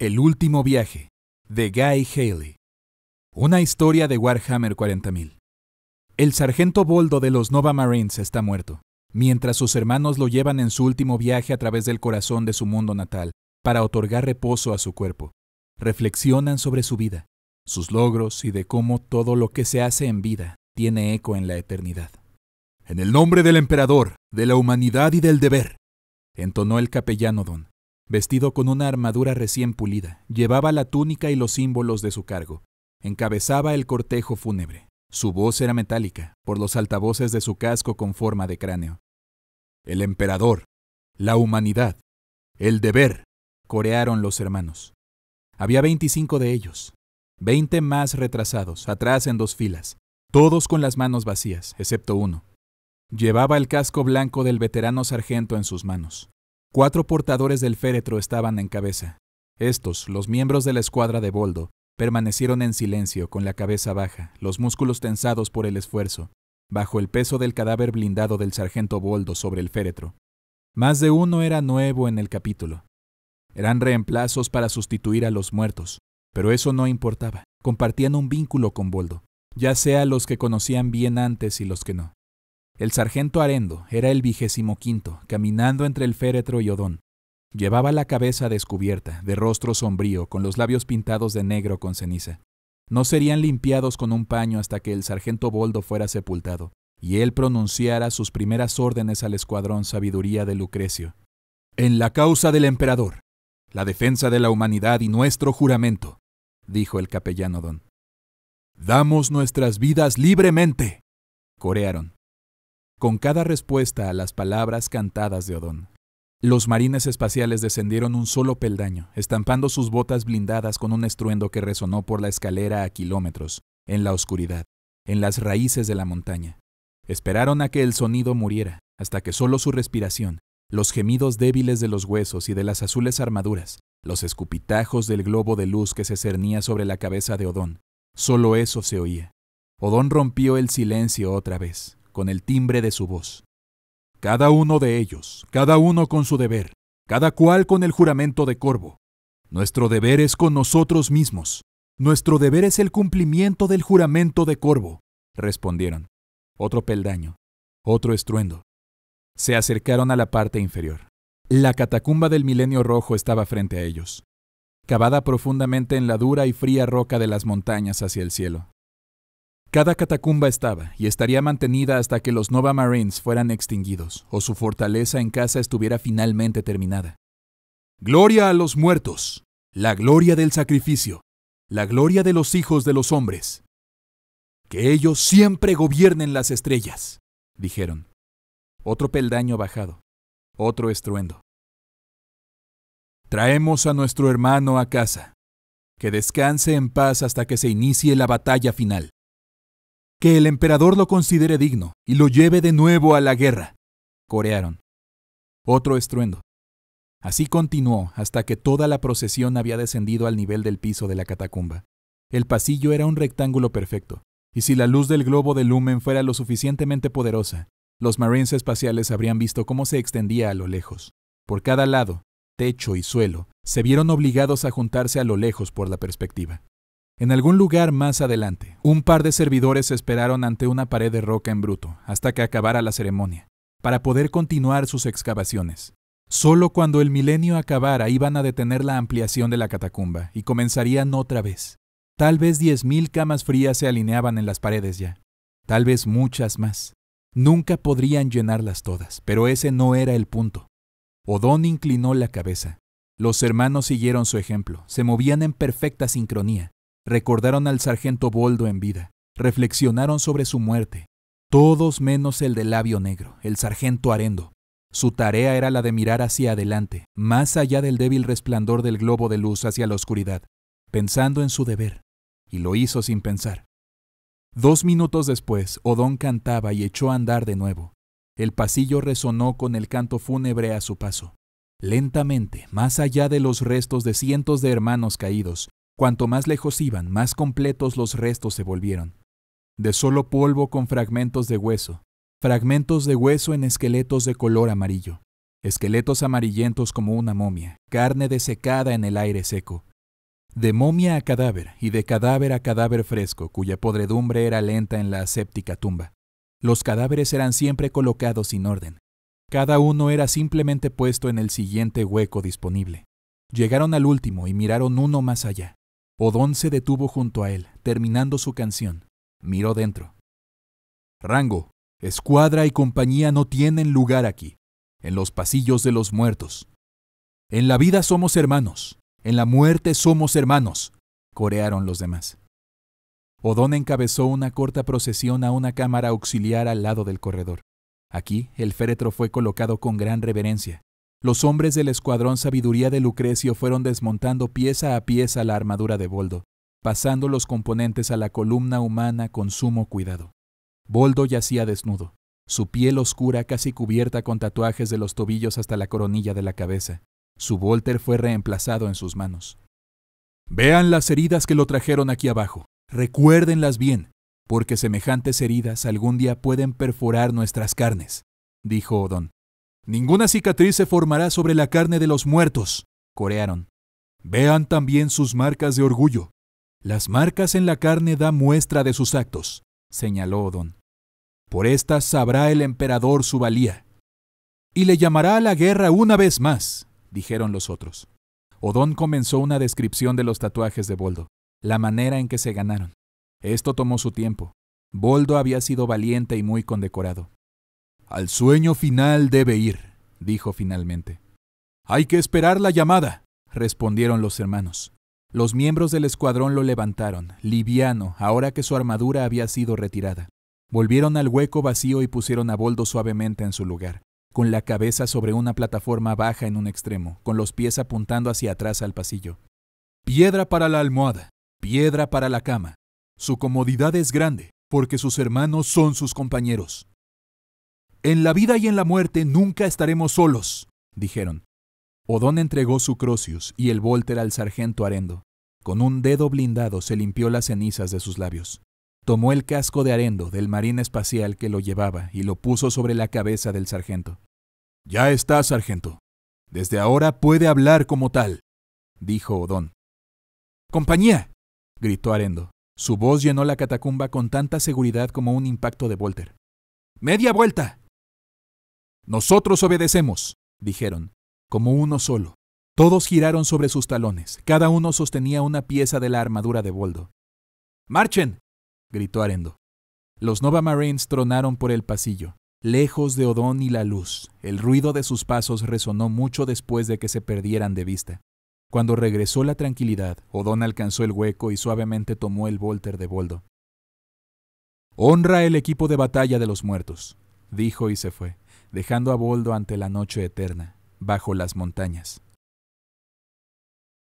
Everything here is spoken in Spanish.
El último viaje, de Guy Haley. Una historia de Warhammer 40.000. El sargento Boldo de los Nova Marines está muerto, mientras sus hermanos lo llevan en su último viaje a través del corazón de su mundo natal para otorgar reposo a su cuerpo. Reflexionan sobre su vida, sus logros y de cómo todo lo que se hace en vida tiene eco en la eternidad. En el nombre del emperador, de la humanidad y del deber, entonó el capellano don, Vestido con una armadura recién pulida, llevaba la túnica y los símbolos de su cargo. Encabezaba el cortejo fúnebre. Su voz era metálica, por los altavoces de su casco con forma de cráneo. El emperador, la humanidad, el deber, corearon los hermanos. Había 25 de ellos, 20 más retrasados, atrás en dos filas, todos con las manos vacías, excepto uno. Llevaba el casco blanco del veterano sargento en sus manos. Cuatro portadores del féretro estaban en cabeza. Estos, los miembros de la escuadra de Boldo, permanecieron en silencio, con la cabeza baja, los músculos tensados por el esfuerzo, bajo el peso del cadáver blindado del sargento Boldo sobre el féretro. Más de uno era nuevo en el capítulo. Eran reemplazos para sustituir a los muertos, pero eso no importaba. Compartían un vínculo con Boldo, ya sea los que conocían bien antes y los que no. El sargento Arendo era el vigésimo quinto, caminando entre el féretro y Odón. Llevaba la cabeza descubierta, de rostro sombrío, con los labios pintados de negro con ceniza. No serían limpiados con un paño hasta que el sargento Boldo fuera sepultado, y él pronunciara sus primeras órdenes al escuadrón Sabiduría de Lucrecio. En la causa del emperador, la defensa de la humanidad y nuestro juramento, dijo el capellán Odón. Damos nuestras vidas libremente, corearon con cada respuesta a las palabras cantadas de Odón. Los marines espaciales descendieron un solo peldaño, estampando sus botas blindadas con un estruendo que resonó por la escalera a kilómetros, en la oscuridad, en las raíces de la montaña. Esperaron a que el sonido muriera, hasta que solo su respiración, los gemidos débiles de los huesos y de las azules armaduras, los escupitajos del globo de luz que se cernía sobre la cabeza de Odón, solo eso se oía. Odón rompió el silencio otra vez con el timbre de su voz. Cada uno de ellos, cada uno con su deber, cada cual con el juramento de corvo. Nuestro deber es con nosotros mismos. Nuestro deber es el cumplimiento del juramento de corvo, respondieron. Otro peldaño, otro estruendo. Se acercaron a la parte inferior. La catacumba del milenio rojo estaba frente a ellos, cavada profundamente en la dura y fría roca de las montañas hacia el cielo. Cada catacumba estaba y estaría mantenida hasta que los Nova Marines fueran extinguidos o su fortaleza en casa estuviera finalmente terminada. Gloria a los muertos, la gloria del sacrificio, la gloria de los hijos de los hombres. Que ellos siempre gobiernen las estrellas, dijeron. Otro peldaño bajado, otro estruendo. Traemos a nuestro hermano a casa. Que descanse en paz hasta que se inicie la batalla final que el emperador lo considere digno y lo lleve de nuevo a la guerra. Corearon. Otro estruendo. Así continuó hasta que toda la procesión había descendido al nivel del piso de la catacumba. El pasillo era un rectángulo perfecto, y si la luz del globo de lumen fuera lo suficientemente poderosa, los marines espaciales habrían visto cómo se extendía a lo lejos. Por cada lado, techo y suelo, se vieron obligados a juntarse a lo lejos por la perspectiva. En algún lugar más adelante, un par de servidores esperaron ante una pared de roca en bruto hasta que acabara la ceremonia, para poder continuar sus excavaciones. Solo cuando el milenio acabara iban a detener la ampliación de la catacumba y comenzarían otra vez. Tal vez diez mil camas frías se alineaban en las paredes ya, tal vez muchas más. Nunca podrían llenarlas todas, pero ese no era el punto. Odón inclinó la cabeza. Los hermanos siguieron su ejemplo, se movían en perfecta sincronía. Recordaron al sargento Boldo en vida, reflexionaron sobre su muerte, todos menos el de labio negro, el sargento Arendo. Su tarea era la de mirar hacia adelante, más allá del débil resplandor del globo de luz hacia la oscuridad, pensando en su deber, y lo hizo sin pensar. Dos minutos después, Odón cantaba y echó a andar de nuevo. El pasillo resonó con el canto fúnebre a su paso. Lentamente, más allá de los restos de cientos de hermanos caídos, Cuanto más lejos iban, más completos los restos se volvieron. De solo polvo con fragmentos de hueso, fragmentos de hueso en esqueletos de color amarillo, esqueletos amarillentos como una momia, carne desecada en el aire seco. De momia a cadáver y de cadáver a cadáver fresco, cuya podredumbre era lenta en la aséptica tumba. Los cadáveres eran siempre colocados sin orden. Cada uno era simplemente puesto en el siguiente hueco disponible. Llegaron al último y miraron uno más allá. Odón se detuvo junto a él, terminando su canción. Miró dentro. Rango, escuadra y compañía no tienen lugar aquí, en los pasillos de los muertos. En la vida somos hermanos, en la muerte somos hermanos, corearon los demás. Odón encabezó una corta procesión a una cámara auxiliar al lado del corredor. Aquí el féretro fue colocado con gran reverencia, los hombres del escuadrón Sabiduría de Lucrecio fueron desmontando pieza a pieza la armadura de Boldo, pasando los componentes a la columna humana con sumo cuidado. Boldo yacía desnudo, su piel oscura casi cubierta con tatuajes de los tobillos hasta la coronilla de la cabeza. Su volter fue reemplazado en sus manos. Vean las heridas que lo trajeron aquí abajo. Recuérdenlas bien, porque semejantes heridas algún día pueden perforar nuestras carnes, dijo Odón. Ninguna cicatriz se formará sobre la carne de los muertos, corearon. Vean también sus marcas de orgullo. Las marcas en la carne dan muestra de sus actos, señaló Odón. Por estas sabrá el emperador su valía. Y le llamará a la guerra una vez más, dijeron los otros. Odón comenzó una descripción de los tatuajes de Boldo, la manera en que se ganaron. Esto tomó su tiempo. Boldo había sido valiente y muy condecorado. Al sueño final debe ir, dijo finalmente. Hay que esperar la llamada, respondieron los hermanos. Los miembros del escuadrón lo levantaron, liviano, ahora que su armadura había sido retirada. Volvieron al hueco vacío y pusieron a Boldo suavemente en su lugar, con la cabeza sobre una plataforma baja en un extremo, con los pies apuntando hacia atrás al pasillo. Piedra para la almohada, piedra para la cama. Su comodidad es grande, porque sus hermanos son sus compañeros. En la vida y en la muerte nunca estaremos solos, dijeron. Odón entregó su Crocius y el Volter al sargento Arendo. Con un dedo blindado se limpió las cenizas de sus labios. Tomó el casco de Arendo del marín espacial que lo llevaba y lo puso sobre la cabeza del sargento. Ya está, sargento. Desde ahora puede hablar como tal, dijo Odón. ¡Compañía! gritó Arendo. Su voz llenó la catacumba con tanta seguridad como un impacto de Volter. ¡Media vuelta! Nosotros obedecemos, dijeron, como uno solo. Todos giraron sobre sus talones, cada uno sostenía una pieza de la armadura de Boldo. ¡Marchen! gritó Arendo. Los Nova Marines tronaron por el pasillo, lejos de Odón y la luz. El ruido de sus pasos resonó mucho después de que se perdieran de vista. Cuando regresó la tranquilidad, Odón alcanzó el hueco y suavemente tomó el volter de Boldo. Honra el equipo de batalla de los muertos, dijo y se fue dejando a Boldo ante la noche eterna, bajo las montañas.